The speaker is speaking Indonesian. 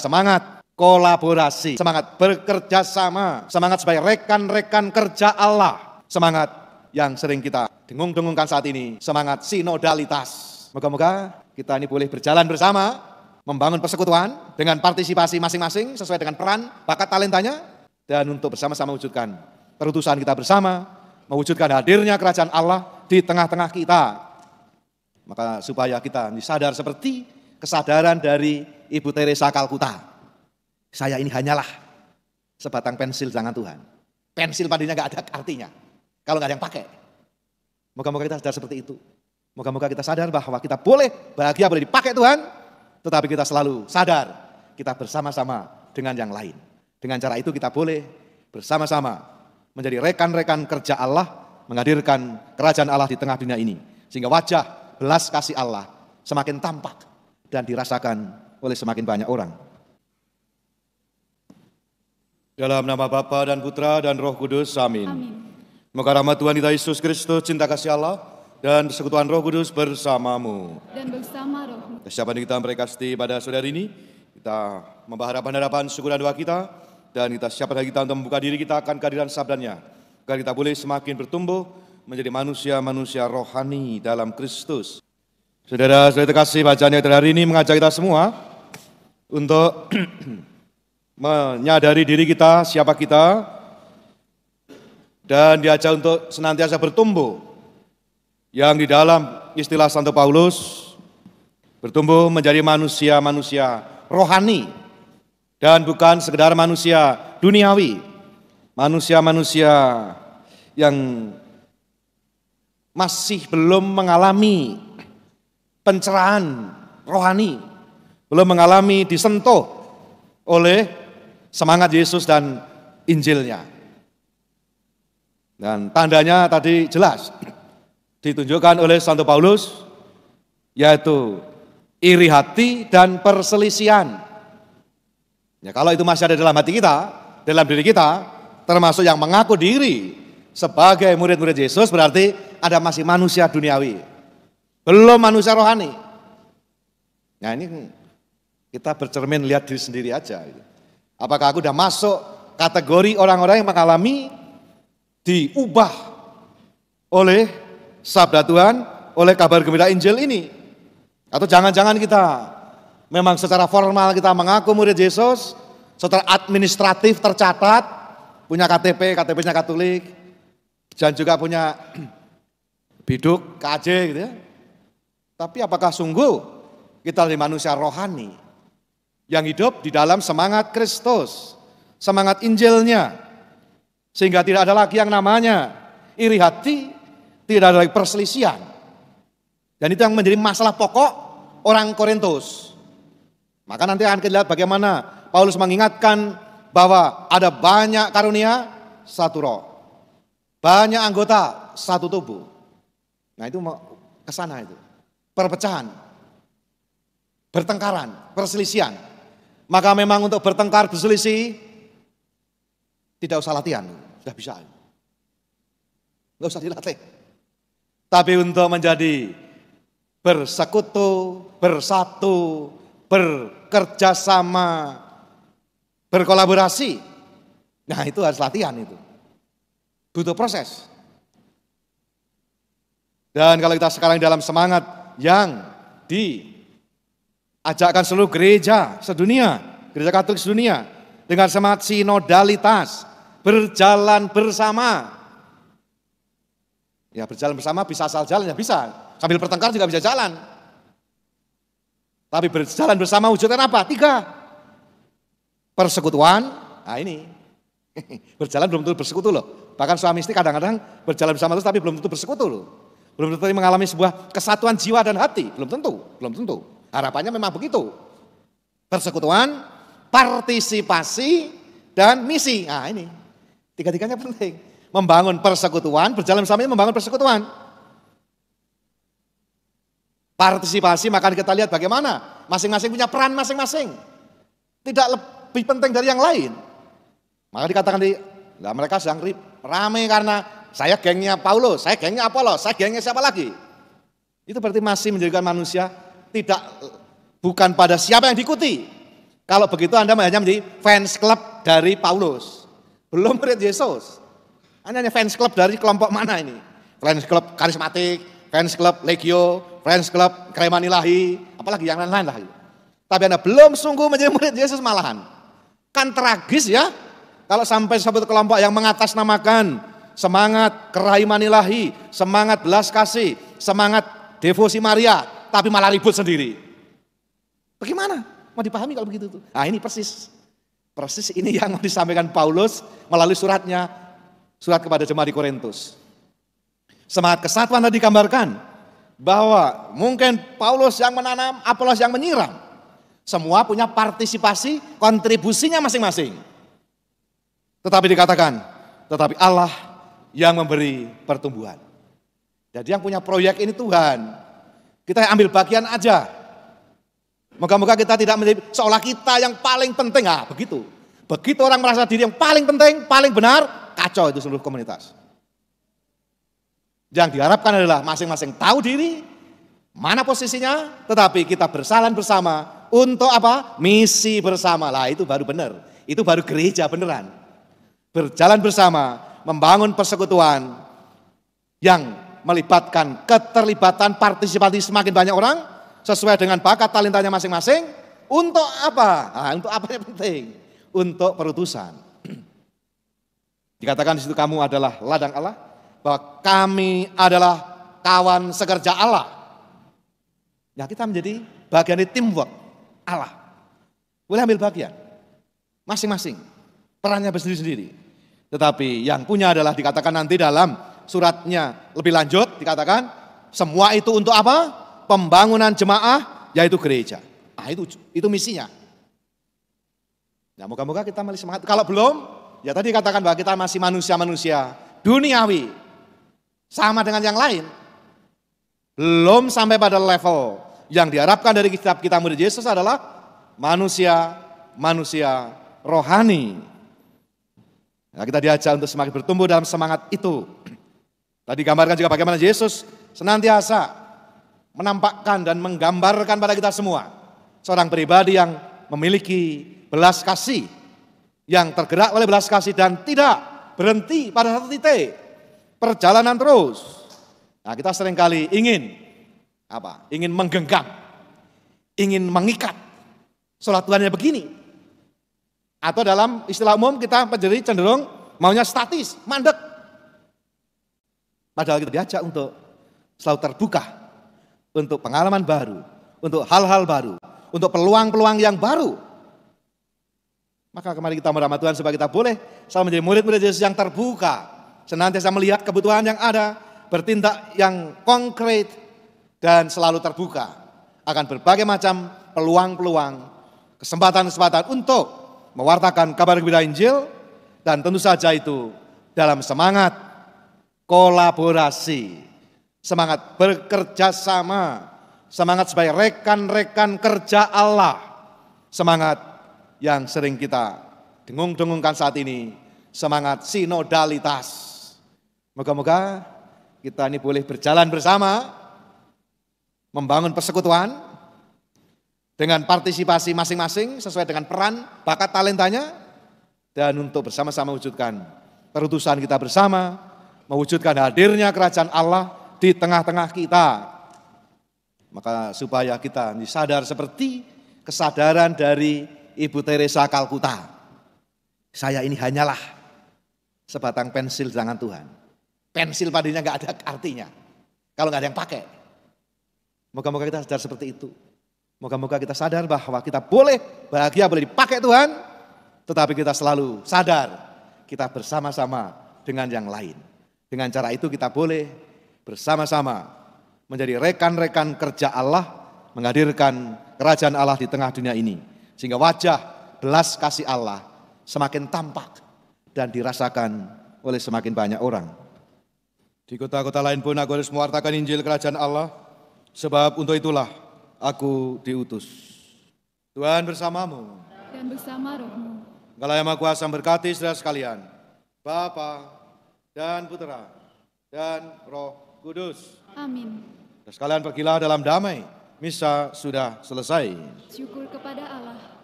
semangat kolaborasi, semangat bekerja sama, semangat sebagai rekan-rekan kerja Allah, semangat yang sering kita dengung-dengungkan saat ini, semangat sinodalitas. Moga-moga kita ini boleh berjalan bersama, membangun persekutuan dengan partisipasi masing-masing sesuai dengan peran, bakat talentanya, dan untuk bersama-sama wujudkan perutusan kita bersama, mewujudkan hadirnya kerajaan Allah di tengah-tengah kita. Maka supaya kita sadar seperti kesadaran dari Ibu Teresa Kalkuta. Saya ini hanyalah sebatang pensil jangan Tuhan. Pensil padanya nggak ada artinya. Kalau nggak ada yang pakai. Moga-moga kita sadar seperti itu. Moga-moga kita sadar bahwa kita boleh bahagia, boleh dipakai Tuhan. Tetapi kita selalu sadar kita bersama-sama dengan yang lain. Dengan cara itu kita boleh bersama-sama menjadi rekan-rekan kerja Allah menghadirkan kerajaan Allah di tengah dunia ini. Sehingga wajah belas kasih Allah semakin tampak dan dirasakan oleh semakin banyak orang. Dalam nama Bapa dan Putra dan Roh Kudus, amin. amin. Maka rahmat Tuhan kita Yesus Kristus, cinta kasih Allah, dan persekutuan Roh Kudus bersamamu. Dan bersama Roh. Kesiapan kita berkasti pada saudara ini, kita membahas harapan syukur dan doa kita, dan kita siapkan kita untuk membuka diri kita akan kehadiran sabdanya, agar kita boleh semakin bertumbuh menjadi manusia-manusia rohani dalam Kristus. Saudara, saudara terkasih bacaan yang terhari ini mengajak kita semua untuk menyadari diri kita, siapa kita, dan diajak untuk senantiasa bertumbuh yang di dalam istilah Santo Paulus bertumbuh menjadi manusia-manusia rohani dan bukan sekedar manusia duniawi, manusia-manusia yang masih belum mengalami pencerahan rohani, belum mengalami disentuh oleh semangat Yesus dan Injilnya. Dan tandanya tadi jelas ditunjukkan oleh Santo Paulus yaitu iri hati dan perselisian Ya, kalau itu masih ada dalam hati kita, dalam diri kita, termasuk yang mengaku diri sebagai murid-murid Yesus berarti ada masih manusia duniawi. Belum manusia rohani. Nah ini kita bercermin lihat diri sendiri aja. Gitu. Apakah aku sudah masuk kategori orang-orang yang mengalami diubah oleh sabda Tuhan, oleh kabar gembira Injil ini? Atau jangan-jangan kita memang secara formal kita mengaku murid Yesus, secara administratif tercatat, punya KTP, KTP-nya Katolik, dan juga punya biduk, KJ gitu ya. Tapi apakah sungguh kita dari manusia rohani? yang hidup di dalam semangat Kristus, semangat Injilnya, sehingga tidak ada lagi yang namanya iri hati, tidak ada lagi perselisihan. Dan itu yang menjadi masalah pokok orang Korintus. Maka nanti akan kita lihat bagaimana Paulus mengingatkan bahwa ada banyak karunia satu roh. Banyak anggota satu tubuh. Nah itu kesana itu. Perpecahan. Bertengkaran, perselisihan. Maka memang untuk bertengkar berselisih tidak usah latihan, sudah bisa. Enggak usah dilatih. Tapi untuk menjadi bersekutu, bersatu, bekerja sama, berkolaborasi. Nah, itu harus latihan itu. Butuh proses. Dan kalau kita sekarang dalam semangat yang di Ajakkan seluruh gereja sedunia, gereja Katolik sedunia dengan semangat sinodalitas, berjalan bersama. Ya berjalan bersama bisa asal jalan ya bisa, sambil bertengkar juga bisa jalan. Tapi berjalan bersama wujudnya apa? Tiga. Persekutuan, nah ini. Berjalan belum tentu bersekutu loh. Bahkan suami istri kadang-kadang berjalan bersama terus tapi belum tentu bersekutu loh. Belum tentu mengalami sebuah kesatuan jiwa dan hati, belum tentu, belum tentu. Harapannya memang begitu. Persekutuan, partisipasi, dan misi. Nah ini, tiga-tiganya penting. Membangun persekutuan, berjalan bersama ini membangun persekutuan. Partisipasi, maka kita lihat bagaimana. Masing-masing punya peran masing-masing. Tidak lebih penting dari yang lain. Maka dikatakan di, lah mereka sedang rame karena saya gengnya Paulus, saya gengnya Apollo, saya gengnya siapa lagi. Itu berarti masih menjadikan manusia tidak bukan pada siapa yang diikuti. Kalau begitu Anda hanya menjadi fans club dari Paulus. Belum murid Yesus. Anda hanya fans club dari kelompok mana ini? Fans club karismatik, fans club legio, fans club ilahi, apalagi yang lain-lain lah. Tapi Anda belum sungguh menjadi murid Yesus malahan. Kan tragis ya. Kalau sampai satu kelompok yang mengatasnamakan semangat ilahi, semangat belas kasih, semangat devosi Maria, tapi malah ribut sendiri. Bagaimana? Mau dipahami kalau begitu tuh? Nah, ini persis. Persis ini yang disampaikan Paulus melalui suratnya, surat kepada jemaat di Korintus. Semangat kesatuan tadi digambarkan bahwa mungkin Paulus yang menanam, Apolos yang menyiram. Semua punya partisipasi, kontribusinya masing-masing. Tetapi dikatakan, tetapi Allah yang memberi pertumbuhan. Jadi yang punya proyek ini Tuhan, kita ambil bagian aja. Moga-moga kita tidak menjadi seolah kita yang paling penting. Ah, begitu. Begitu orang merasa diri yang paling penting, paling benar, kacau itu seluruh komunitas. Yang diharapkan adalah masing-masing tahu diri, mana posisinya, tetapi kita bersalan bersama untuk apa? Misi bersama. Lah itu baru benar. Itu baru gereja beneran. Berjalan bersama, membangun persekutuan yang melibatkan keterlibatan partisipasi semakin banyak orang sesuai dengan bakat talentanya masing-masing untuk apa? Nah, untuk apa yang penting? Untuk perutusan. Dikatakan di situ kamu adalah ladang Allah, bahwa kami adalah kawan sekerja Allah. Ya kita menjadi bagian dari teamwork Allah. Boleh ambil bagian. Masing-masing. Perannya bersendiri-sendiri. Tetapi yang punya adalah dikatakan nanti dalam suratnya. Lebih lanjut dikatakan semua itu untuk apa? Pembangunan jemaah yaitu gereja. Nah, itu itu misinya. Nah, moga-moga kita masih semangat. Kalau belum, ya tadi katakan bahwa kita masih manusia-manusia duniawi. Sama dengan yang lain. Belum sampai pada level yang diharapkan dari kitab kita murid Yesus adalah manusia-manusia rohani. Nah, kita diajak untuk semakin bertumbuh dalam semangat itu. Tadi gambarkan juga bagaimana Yesus senantiasa menampakkan dan menggambarkan pada kita semua seorang pribadi yang memiliki belas kasih yang tergerak oleh belas kasih dan tidak berhenti pada satu titik perjalanan terus nah kita seringkali ingin apa ingin menggenggam ingin mengikat sholat yang begini atau dalam istilah umum kita menjadi cenderung maunya statis mandek Padahal kita diajak untuk selalu terbuka untuk pengalaman baru, untuk hal-hal baru, untuk peluang-peluang yang baru. Maka kemarin kita merahmat Tuhan supaya kita boleh selalu menjadi murid-murid Yesus yang terbuka, senantiasa melihat kebutuhan yang ada, bertindak yang konkret dan selalu terbuka akan berbagai macam peluang-peluang, kesempatan-kesempatan untuk mewartakan kabar gembira Injil dan tentu saja itu dalam semangat kolaborasi, semangat bekerja sama, semangat sebagai rekan-rekan kerja Allah, semangat yang sering kita dengung-dengungkan saat ini, semangat sinodalitas. Moga-moga kita ini boleh berjalan bersama, membangun persekutuan dengan partisipasi masing-masing sesuai dengan peran, bakat talentanya, dan untuk bersama-sama wujudkan perutusan kita bersama mewujudkan hadirnya kerajaan Allah di tengah-tengah kita. Maka supaya kita disadar seperti kesadaran dari Ibu Teresa Kalkuta. Saya ini hanyalah sebatang pensil jangan Tuhan. Pensil padinya nggak ada artinya. Kalau nggak ada yang pakai. Moga-moga kita sadar seperti itu. Moga-moga kita sadar bahwa kita boleh bahagia, boleh dipakai Tuhan. Tetapi kita selalu sadar kita bersama-sama dengan yang lain. Dengan cara itu kita boleh bersama-sama menjadi rekan-rekan kerja Allah menghadirkan kerajaan Allah di tengah dunia ini. Sehingga wajah belas kasih Allah semakin tampak dan dirasakan oleh semakin banyak orang. Di kota-kota lain pun aku harus mewartakan Injil kerajaan Allah sebab untuk itulah aku diutus. Tuhan bersamamu. Dan bersama rohmu. yang Maha Kuasa memberkati saudara sekalian. Bapak dan Putera dan Roh Kudus. Amin. sekalian pergilah dalam damai. Misa sudah selesai. Syukur kepada Allah.